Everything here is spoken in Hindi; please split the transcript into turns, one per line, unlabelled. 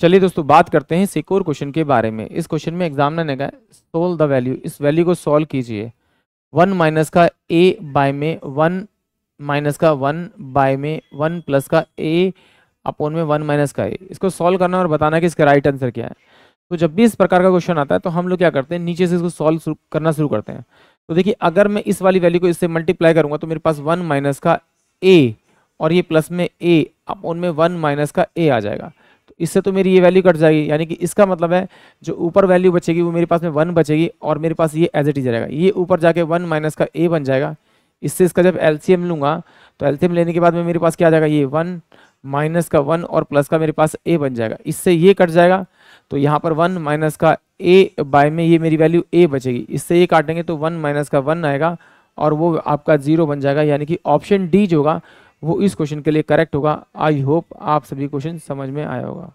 चलिए दोस्तों बात करते हैं सिक्योर क्वेश्चन के बारे में इस क्वेश्चन में एग्जाम ने कहा सोल्व द वैल्यू इस वैल्यू को सोल्व कीजिए वन माइनस का ए बाय में वन माइनस का वन बाय में वन प्लस का ए अपोन में वन माइनस का ए इसको सॉल्व करना और बताना कि इसका राइट आंसर क्या है तो जब भी इस प्रकार का क्वेश्चन आता है तो हम लोग क्या करते हैं नीचे से इसको सॉल्व करना शुरू करते हैं तो देखिए अगर मैं इस वाली वैल्यू को इससे मल्टीप्लाई करूंगा तो मेरे पास वन माइनस का ए और ये प्लस में ए अपोन में वन माइनस का ए आ जाएगा इससे तो मेरी ये वैल्यू कट जाएगी यानी कि इसका मतलब है जो ऊपर वैल्यू बचेगी वो मेरे पास में वन बचेगी और मेरे पास ये एज इट इज रहेगा ये ऊपर जाके वन माइनस का ए बन जाएगा इससे इसका जब एल लूंगा तो एल लेने के बाद में मेरे पास क्या आ जाएगा ये वन माइनस का वन और प्लस का मेरे पास ए बन जाएगा इससे ये कट जाएगा तो यहाँ पर वन माइनस का ए बाय में ये मेरी वैल्यू ए बचेगी इससे ये काटेंगे तो वन माइनस का वन आएगा और वो आपका जीरो बन जाएगा यानी कि ऑप्शन डी जो होगा वो इस क्वेश्चन के लिए करेक्ट होगा आई होप आप सभी क्वेश्चन समझ में आया होगा